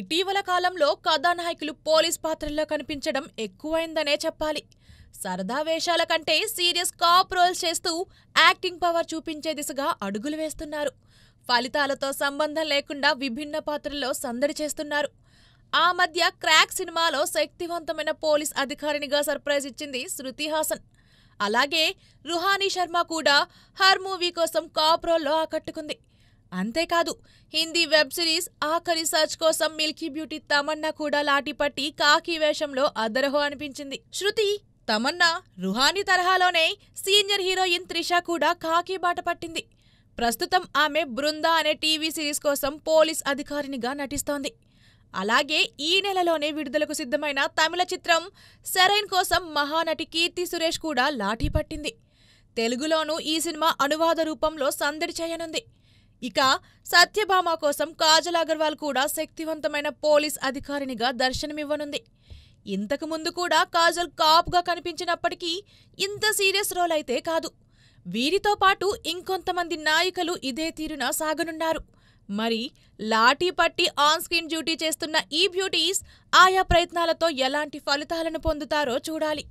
ఇటీవల కాలంలో కథానాయకులు పోలీస్ పాత్రల్లో కనిపించడం ఎక్కువైందనే చెప్పాలి సరదా వేషాల కంటే సీరియస్ కాప్ రోల్స్ చేస్తూ యాక్టింగ్ పవర్ చూపించే దిశగా అడుగులు వేస్తున్నారు ఫలితాలతో సంబంధం లేకుండా విభిన్న పాత్రల్లో సందడి చేస్తున్నారు ఆ మధ్య క్రాక్ సినిమాలో శక్తివంతమైన పోలీస్ అధికారినిగా సర్ప్రైజ్ ఇచ్చింది శృతి హాసన్ అలాగే రుహానీ శర్మ కూడా హర్ మూవీ కోసం కాప్ రోల్లో ఆకట్టుకుంది అంతేకాదు హిందీ వెబ్ సిరీస్ ఆఖరి సర్చ్ కోసం మిల్కీ బ్యూటీ తమన్నా కూడా లాటిపట్టి కాకి వేషంలో అదరహో అనిపించింది శృతి తమన్నా రుహాని తరహాలోనే సీనియర్ హీరోయిన్ త్రిష కూడా కాకి బాట పట్టింది ప్రస్తుతం ఆమె బృందా అనే టీవీ సిరీస్ కోసం పోలీస్ అధికారినిగా నటిస్తోంది అలాగే ఈ నెలలోనే విడుదలకు సిద్ధమైన తమిళ చిత్రం సెరైన్ కోసం మహానటి కీర్తి సురేష్ కూడా లాఠీ పట్టింది తెలుగులోనూ ఈ సినిమా అనువాద రూపంలో సందడి చేయనుంది ఇక సత్యభామ కోసం కాజల్ అగర్వాల్ కూడా శక్తివంతమైన పోలీస్ అధికారినిగా దర్శనమివ్వనుంది ఇంతకు ముందు కూడా కాజల్ కాపుగా కనిపించినప్పటికీ ఇంత సీరియస్ రోల్ అయితే కాదు వీరితో పాటు ఇంకొంతమంది నాయకులు ఇదే తీరున సాగనున్నారు మరి లాఠీ పట్టి ఆన్ స్క్రీన్ డ్యూటీ చేస్తున్న ఈ బ్యూటీస్ ఆయా ప్రయత్నాలతో ఎలాంటి ఫలితాలను పొందుతారో చూడాలి